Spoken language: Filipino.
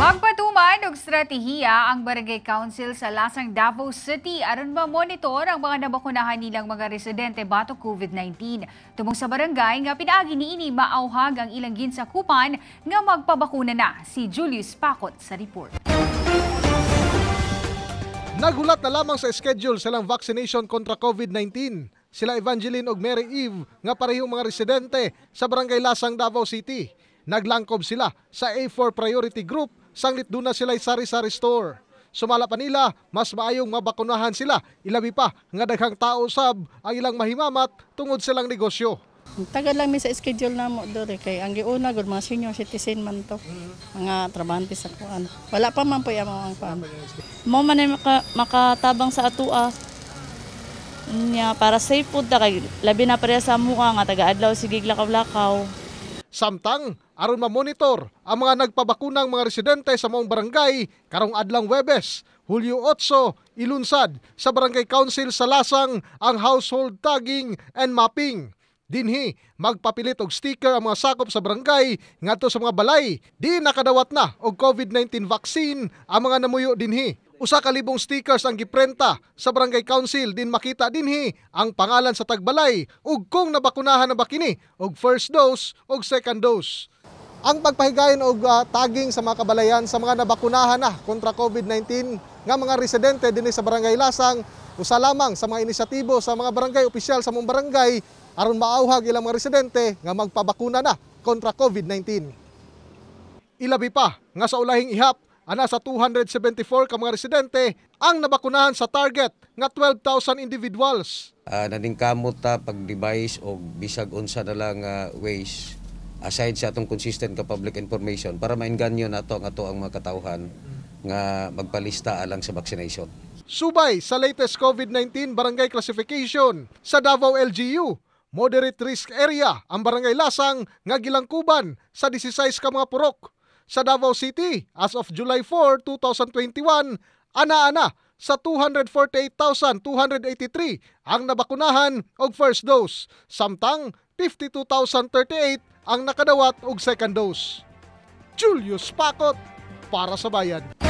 Magpatuman og estratehiya ang Barangay Council sa Lasang Davao City aron ma-monitor ang mga nabakunahan nilang mga residente batok COVID-19. Tumong sa barangay nga pinaagi niini maawhag ang ilang ginsakupan nga magpabakuna na si Julius Pakot sa report. Nagulat na lamang sa schedule sa lang vaccination kontra COVID-19 sila Evangeline og Mary Eve nga parehong mga residente sa Barangay Lasang Davao City. Naglangkob sila sa A4 priority group sanglit doon na sila sari-sari store. Sumala pa nila, mas maayong mabakunahan sila. Ilabi pa, nga daghang tao sab ang ilang mahimamat tungod silang negosyo. Tagal lang mi sa schedule na mo dore kay ang giuna gud mga senior citizen man to. Mga trabahante sa kuan. Wala pa man po yamo ang kuan. Mo man maka, makatabang sa atua nya para safe pud ta kay labi na pareha sa mua nga taga adlaw sigig lakaw-lakaw. Samtang, aron ma-monitor ang mga nagpabakunang mga residente sa mong barangay karong adlang Webes, Hulyo 8, ilunsad sa Barangay Council sa Lasang ang household tagging and mapping. Dinhi, magpapilit og sticker ang mga sakop sa barangay ngadto sa mga balay di nakadawat na og COVID-19 vaccine ang mga namuyo dinhi usa ka libong stickers ang giprenta sa barangay council din makita dinhi ang pangalan sa tagbalay ug kung nabakunahan na ba kini og first dose og second dose. Ang pagpahigayon og uh, ah, tagging sa mga kabalayan sa mga nabakunahan na kontra COVID-19 nga mga residente dinhi sa barangay Lasang usa lamang sa mga inisyatibo sa mga barangay opisyal sa mong barangay aron maawhag ilang mga residente nga magpabakuna na kontra COVID-19. Ilabi pa nga sa ulahing ihap Ana sa 274 ka mga residente ang nabakunahan sa target nga 12,000 individuals. Uh, naningkamot ta pag-device o bisag unsa na lang uh, ways aside sa atong consistent ka public information para mainganyo nato ang ato ang mga katawhan nga magpalista alang sa vaccination. Subay sa latest COVID-19 barangay classification sa Davao LGU, moderate risk area ang barangay Lasang nga gilangkuban sa 16 ka mga purok sa Davao City as of July 4, 2021, ana-ana sa 248,283 ang nabakunahan og first dose, samtang 52,038 ang nakadawat og second dose. Julius Pakot para sa bayan.